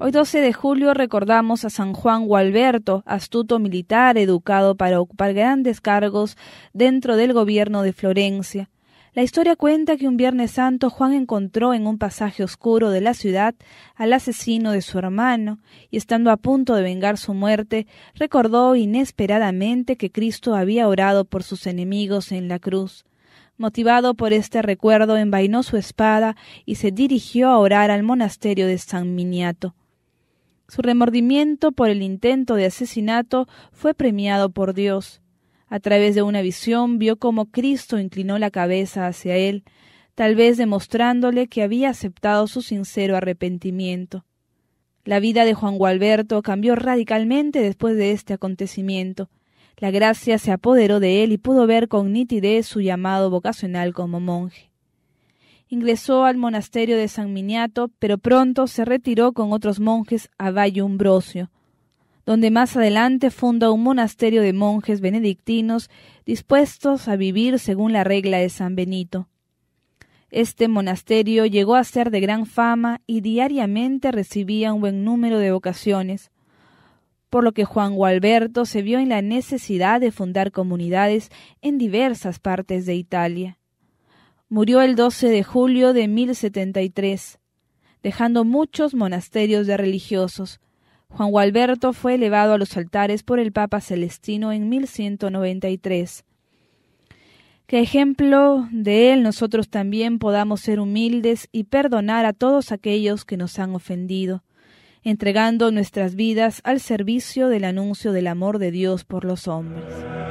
Hoy 12 de julio recordamos a San Juan Gualberto, astuto militar educado para ocupar grandes cargos dentro del gobierno de Florencia. La historia cuenta que un Viernes Santo Juan encontró en un pasaje oscuro de la ciudad al asesino de su hermano y estando a punto de vengar su muerte, recordó inesperadamente que Cristo había orado por sus enemigos en la cruz. Motivado por este recuerdo, envainó su espada y se dirigió a orar al monasterio de San Miniato. Su remordimiento por el intento de asesinato fue premiado por Dios. A través de una visión vio cómo Cristo inclinó la cabeza hacia él, tal vez demostrándole que había aceptado su sincero arrepentimiento. La vida de Juan Gualberto cambió radicalmente después de este acontecimiento. La gracia se apoderó de él y pudo ver con nitidez su llamado vocacional como monje ingresó al monasterio de San Miniato, pero pronto se retiró con otros monjes a Valle Umbrosio, donde más adelante funda un monasterio de monjes benedictinos dispuestos a vivir según la regla de San Benito. Este monasterio llegó a ser de gran fama y diariamente recibía un buen número de vocaciones, por lo que Juan Gualberto se vio en la necesidad de fundar comunidades en diversas partes de Italia murió el 12 de julio de 1073, dejando muchos monasterios de religiosos. Juan Gualberto fue elevado a los altares por el Papa Celestino en 1193. Que ejemplo de él nosotros también podamos ser humildes y perdonar a todos aquellos que nos han ofendido, entregando nuestras vidas al servicio del anuncio del amor de Dios por los hombres.